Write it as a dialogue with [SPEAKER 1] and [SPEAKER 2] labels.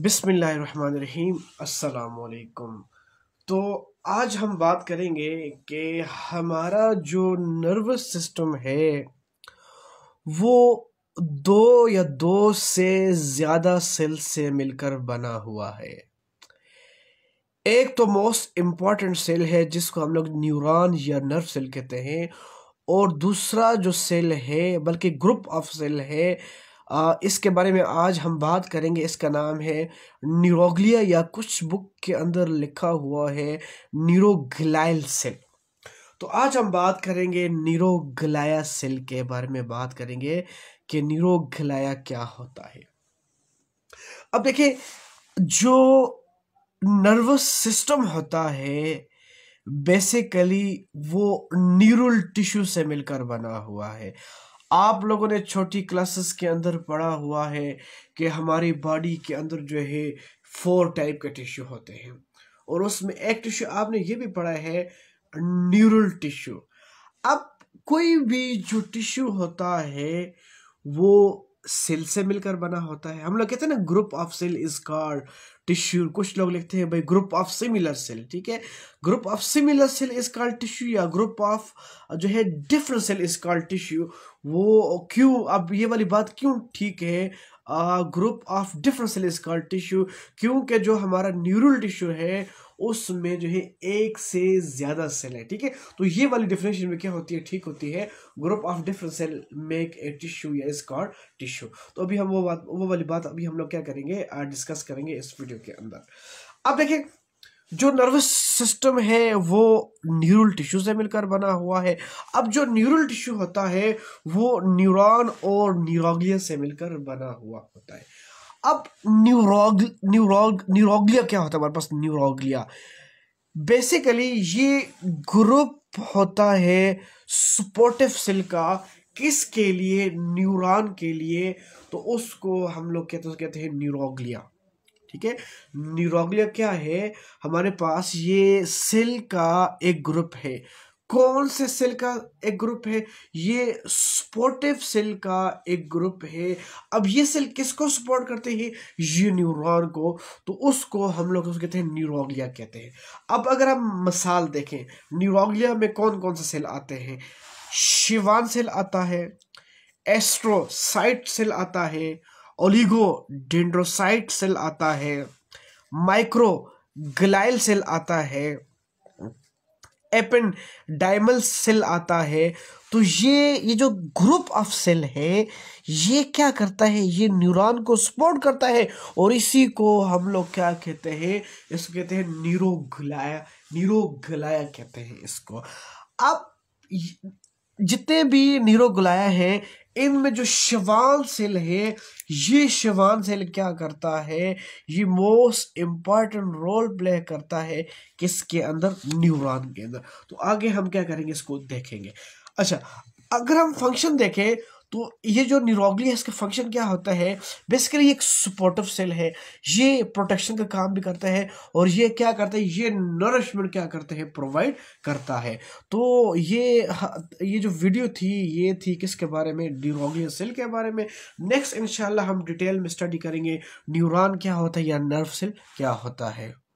[SPEAKER 1] बिसमीम् अल्लाम तो आज हम बात करेंगे कि हमारा जो नर्वस सिस्टम है वो दो या दो से ज़्यादा सेल से मिलकर बना हुआ है एक तो मोस्ट इम्पॉर्टेंट सेल है जिसको हम लोग न्यूरॉन या नर्व सेल कहते हैं और दूसरा जो सेल है बल्कि ग्रुप ऑफ सेल है इसके बारे में आज हम बात करेंगे इसका नाम है न्यूरोग्लिया या कुछ बुक के अंदर लिखा हुआ है न्यूरोग्लाइल सेल तो आज हम बात करेंगे न्यूरोग्लाया सेल के बारे में बात करेंगे कि न्यूरोग्लाया क्या होता है अब देखिए जो नर्वस सिस्टम होता है बेसिकली वो न्यूरल टिश्यू से मिलकर बना हुआ है आप लोगों ने छोटी क्लासेस के अंदर पढ़ा हुआ है कि हमारी बॉडी के अंदर जो है फोर टाइप के टिश्यू होते हैं और उसमें एक टिश्यू आपने ये भी पढ़ा है न्यूरल टिश्यू अब कोई भी जो टिश्यू होता है वो सेल से मिलकर बना होता है हम लोग कहते हैं ना group of cell is called tissue कुछ लोग लिखते हैं भाई ग्रुप ऑफ सिमिलर सेल ठीक है group of similar cell is called tissue या ग्रुप ऑफ जो है different cell is called tissue वो क्यों अब ये वाली बात क्यों ठीक है group of different cells called tissue क्योंकि जो हमारा न्यूरल टिश्यू है उसमें जो है एक से ज़्यादा सेल है ठीक है तो ये वाली डिफिनेशन में क्या होती है ठीक होती है group of different cell make a tissue या स्कॉर टिश्यू तो अभी हम वो बात वो वाली बात अभी हम लोग क्या करेंगे डिस्कस करेंगे इस वीडियो के अंदर अब देखिए जो नर्वस सिस्टम है वो न्यूरल टिश्यू से मिलकर बना हुआ है अब जो न्यूरल टिश्यू होता है वो न्यूरॉन और न्यूरोगलिया से मिलकर बना हुआ होता है अब न्यूरोग न्यूरोग न्यूरोगलिया क्या होता है हमारे पास न्यूरोगलिया बेसिकली ये ग्रुप होता है सपोर्टिव सेल का किस के लिए न्यूरॉन के लिए तो उसको हम लोग कहते तो कहते हैं न्यूरोग्लिया ठीक है न्यूरोग्लिया क्या है हमारे पास ये सेल का एक ग्रुप है कौन से सेल का एक ग्रुप है ये सपोर्टिव सेल का एक ग्रुप है अब ये सेल किसको सपोर्ट करते हैं ये न्यूरॉन को तो उसको हम लोग कहते हैं न्यूरोग्लिया कहते हैं अब अगर हम मिसाल देखें न्यूरोग्लिया में कौन कौन से सेल आते हैं शिवान सेल आता है एस्ट्रोसाइट सेल आता है डेंड्रोसाइट सेल आता है ग्लाइल सेल आता है एपन डायमल सेल आता है तो ये ये जो ग्रुप ऑफ सेल है ये क्या करता है ये न्यूरॉन को सपोर्ट करता है और इसी को हम लोग क्या कहते हैं इसको कहते हैं न्यूरोग्लाया न्यूरोग्लाया कहते हैं इसको अब जितने भी नीरो गुलाया हैं इनमें जो शिवान सेल है ये शिवान सेल क्या करता है ये मोस्ट इम्पॉर्टेंट रोल प्ले करता है किसके अंदर न्यूरॉन के अंदर तो आगे हम क्या करेंगे इसको देखेंगे अच्छा अगर हम फंक्शन देखें तो ये जो निरोगली है इसका फंक्शन क्या होता है बेसिकली एक सपोर्टिव सेल है ये प्रोटेक्शन का काम भी करता है और ये क्या करता है ये नरिशमेंट क्या करते हैं प्रोवाइड करता है तो ये ये जो वीडियो थी ये थी किसके बारे में निरोगली सेल के बारे में नेक्स्ट इनशाला हम डिटेल में स्टडी करेंगे न्यूरॉन क्या होता है या नर्व सेल क्या होता है